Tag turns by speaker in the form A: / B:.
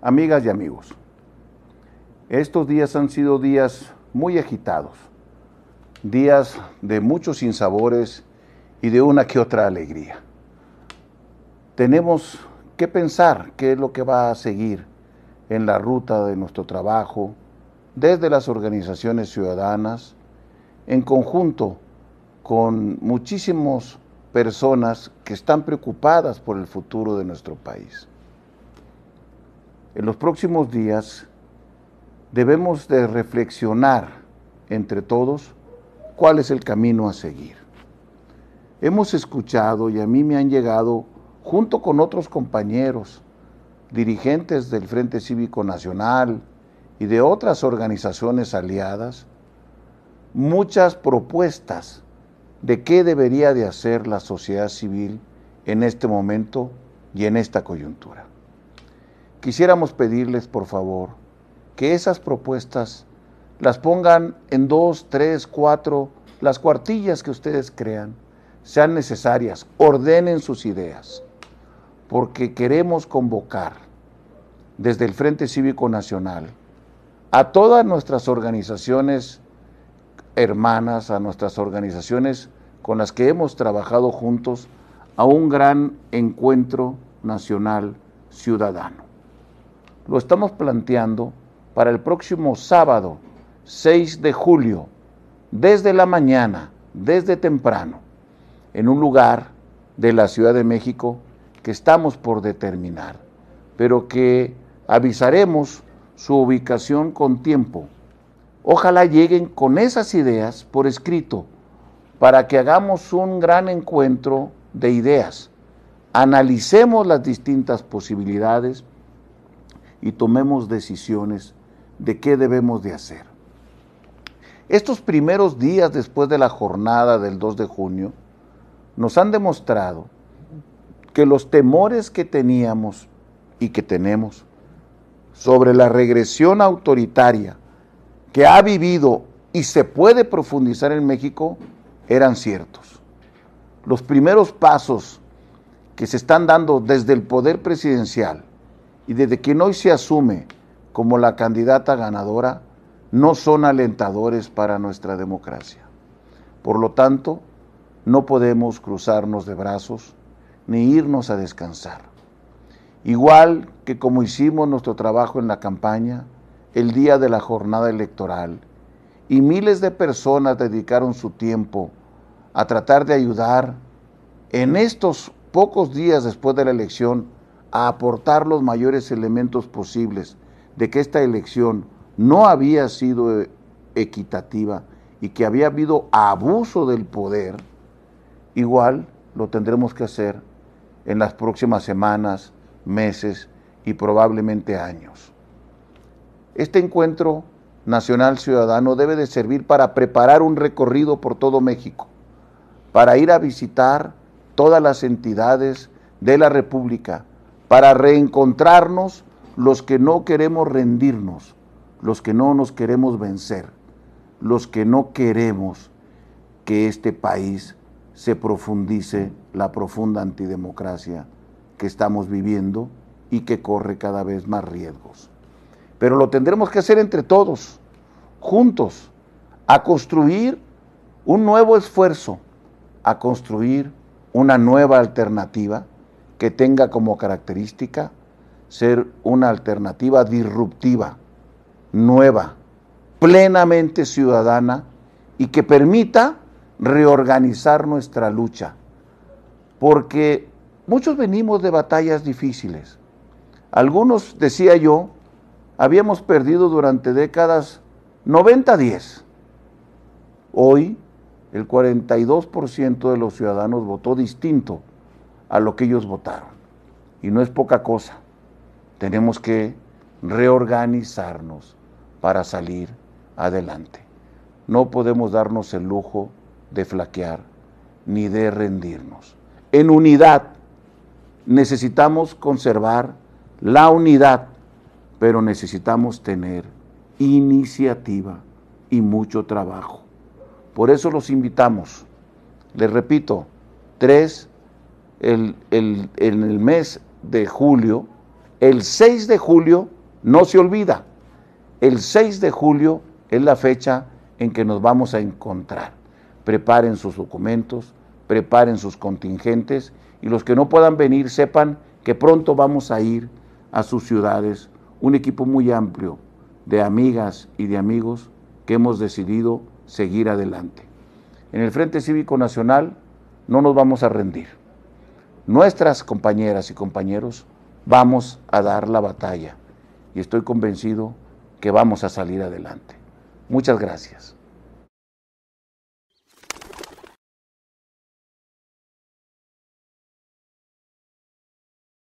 A: Amigas y amigos, estos días han sido días muy agitados, días de muchos sinsabores y de una que otra alegría. Tenemos que pensar qué es lo que va a seguir en la ruta de nuestro trabajo, desde las organizaciones ciudadanas, en conjunto con muchísimas personas que están preocupadas por el futuro de nuestro país. En los próximos días debemos de reflexionar entre todos cuál es el camino a seguir. Hemos escuchado y a mí me han llegado, junto con otros compañeros, dirigentes del Frente Cívico Nacional y de otras organizaciones aliadas, muchas propuestas de qué debería de hacer la sociedad civil en este momento y en esta coyuntura quisiéramos pedirles, por favor, que esas propuestas las pongan en dos, tres, cuatro, las cuartillas que ustedes crean, sean necesarias, ordenen sus ideas, porque queremos convocar desde el Frente Cívico Nacional a todas nuestras organizaciones hermanas, a nuestras organizaciones con las que hemos trabajado juntos, a un gran encuentro nacional ciudadano lo estamos planteando para el próximo sábado 6 de julio, desde la mañana, desde temprano, en un lugar de la Ciudad de México que estamos por determinar, pero que avisaremos su ubicación con tiempo. Ojalá lleguen con esas ideas por escrito para que hagamos un gran encuentro de ideas, analicemos las distintas posibilidades, y tomemos decisiones de qué debemos de hacer. Estos primeros días después de la jornada del 2 de junio nos han demostrado que los temores que teníamos y que tenemos sobre la regresión autoritaria que ha vivido y se puede profundizar en México eran ciertos. Los primeros pasos que se están dando desde el poder presidencial y desde que hoy se asume como la candidata ganadora no son alentadores para nuestra democracia. Por lo tanto, no podemos cruzarnos de brazos ni irnos a descansar. Igual que como hicimos nuestro trabajo en la campaña, el día de la jornada electoral, y miles de personas dedicaron su tiempo a tratar de ayudar en estos pocos días después de la elección a aportar los mayores elementos posibles de que esta elección no había sido eh, equitativa y que había habido abuso del poder, igual lo tendremos que hacer en las próximas semanas, meses y probablemente años. Este encuentro nacional ciudadano debe de servir para preparar un recorrido por todo México, para ir a visitar todas las entidades de la República para reencontrarnos los que no queremos rendirnos, los que no nos queremos vencer, los que no queremos que este país se profundice la profunda antidemocracia que estamos viviendo y que corre cada vez más riesgos. Pero lo tendremos que hacer entre todos, juntos, a construir un nuevo esfuerzo, a construir una nueva alternativa que tenga como característica ser una alternativa disruptiva, nueva, plenamente ciudadana y que permita reorganizar nuestra lucha. Porque muchos venimos de batallas difíciles. Algunos, decía yo, habíamos perdido durante décadas 90-10. Hoy el 42% de los ciudadanos votó distinto a lo que ellos votaron. Y no es poca cosa. Tenemos que reorganizarnos para salir adelante. No podemos darnos el lujo de flaquear ni de rendirnos. En unidad necesitamos conservar la unidad, pero necesitamos tener iniciativa y mucho trabajo. Por eso los invitamos. Les repito, tres en el mes de julio, el 6 de julio no se olvida. El 6 de julio es la fecha en que nos vamos a encontrar. Preparen sus documentos, preparen sus contingentes y los que no puedan venir sepan que pronto vamos a ir a sus ciudades, un equipo muy amplio de amigas y de amigos que hemos decidido seguir adelante. En el Frente Cívico Nacional no nos vamos a rendir nuestras compañeras y compañeros vamos a dar la batalla y estoy convencido que vamos a salir adelante. Muchas gracias.